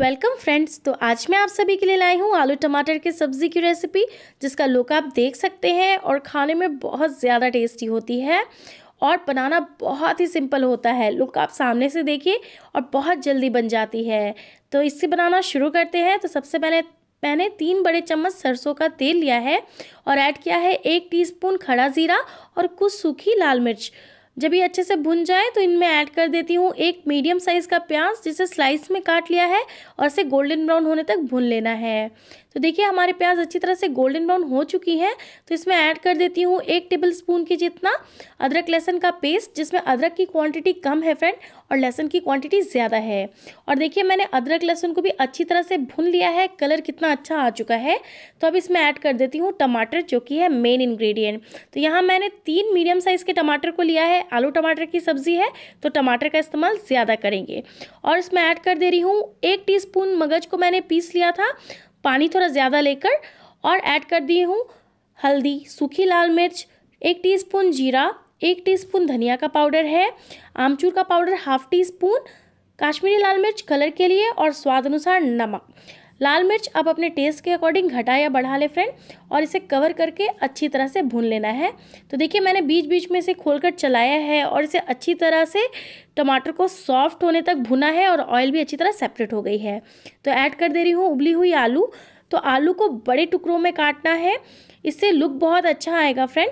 welcome friends तो आज मैं आप सभी के लिए लाई हूँ आलू टमाटर की सब्ज़ी की रेसिपी जिसका लुक आप देख सकते हैं और खाने में बहुत ज़्यादा टेस्टी होती है और बनाना बहुत ही सिंपल होता है लुक आप सामने से देखिए और बहुत जल्दी बन जाती है तो इससे बनाना शुरू करते हैं तो सबसे पहले मैंने तीन बड़े चम्मच सरसों का तेल लिया है और ऐड किया है एक टी खड़ा ज़ीरा और कुछ सूखी लाल मिर्च जब ये अच्छे से भुन जाए तो इनमें ऐड कर देती हूँ एक मीडियम साइज़ का प्याज जिसे स्लाइस में काट लिया है और इसे गोल्डन ब्राउन होने तक भून लेना है तो देखिए हमारे प्याज अच्छी तरह से गोल्डन ब्राउन हो चुकी है तो इसमें ऐड कर देती हूँ एक टेबल स्पून की जितना अदरक लहसन का पेस्ट जिसमें अदरक की क्वांटिटी कम है फ्रेंड और लहसन की क्वांटिटी ज़्यादा है और देखिए मैंने अदरक लहसुन को भी अच्छी तरह से भून लिया है कलर कितना अच्छा आ चुका है तो अब इसमें ऐड कर देती हूँ टमाटर जो कि है मेन इन्ग्रीडियंट तो यहाँ मैंने तीन मीडियम साइज़ के टमाटर को लिया है आलू टमाटर की सब्ज़ी है तो टमाटर का इस्तेमाल ज़्यादा करेंगे और इसमें ऐड कर दे रही हूँ एक टी मगज को मैंने पीस लिया था पानी थोड़ा ज़्यादा लेकर और ऐड कर दी हूँ हल्दी सूखी लाल मिर्च एक टीस्पून जीरा एक टीस्पून धनिया का पाउडर है आमचूर का powder half teaspoon Kashmiri लाल मिर्च कलर के लिए और स्वाद अनुसार नमक लाल मिर्च आप अपने टेस्ट के अकॉर्डिंग घटा या बढ़ा लें फ्रेंड और इसे कवर करके अच्छी तरह से भून लेना है तो देखिए मैंने बीच बीच में इसे खोलकर चलाया है और इसे अच्छी तरह से टमाटर को सॉफ्ट होने तक भुना है और ऑयल भी अच्छी तरह सेपरेट हो गई है तो ऐड कर दे रही हूँ उबली हुई आलू तो आलू को बड़े टुकड़ों में काटना है इससे लुक बहुत अच्छा आएगा फ्रेंड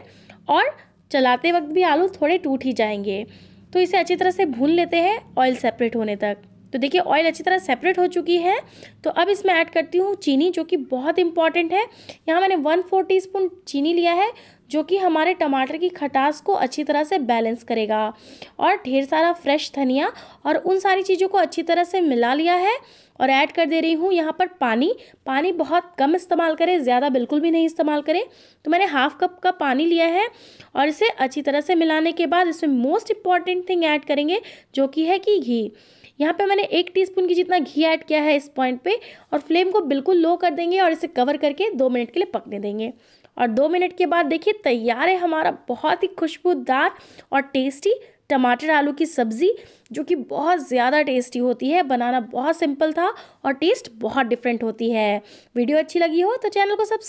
और चलाते वक्त भी आलू थोड़े टूट ही जाएंगे तो इसे अच्छी तरह से भून लेते हैं ऑयल सेपरेट होने तक तो देखिए ऑयल अच्छी तरह सेपरेट हो चुकी है तो अब इसमें ऐड करती हूँ चीनी जो कि बहुत इंपॉर्टेंट है यहाँ मैंने वन फोर टी चीनी लिया है जो कि हमारे टमाटर की खटास को अच्छी तरह से बैलेंस करेगा और ढेर सारा फ्रेश धनिया और उन सारी चीज़ों को अच्छी तरह से मिला लिया है और ऐड कर दे रही हूँ यहाँ पर पानी पानी बहुत कम इस्तेमाल करें ज़्यादा बिल्कुल भी नहीं इस्तेमाल करें तो मैंने हाफ़ कप का पानी लिया है और इसे अच्छी तरह से मिलाने के बाद इसमें मोस्ट इम्पॉर्टेंट थिंग ऐड करेंगे जो कि है कि घी यहाँ पे मैंने एक टीस्पून की जितना घी ऐड किया है इस पॉइंट पे और फ्लेम को बिल्कुल लो कर देंगे और इसे कवर करके दो मिनट के लिए पकने देंगे और दो मिनट के बाद देखिए तैयार है हमारा बहुत ही खुशबूदार और टेस्टी टमाटर आलू की सब्ज़ी जो कि बहुत ज़्यादा टेस्टी होती है बनाना बहुत सिंपल था और टेस्ट बहुत डिफरेंट होती है वीडियो अच्छी लगी हो तो चैनल को सब्सक्राइब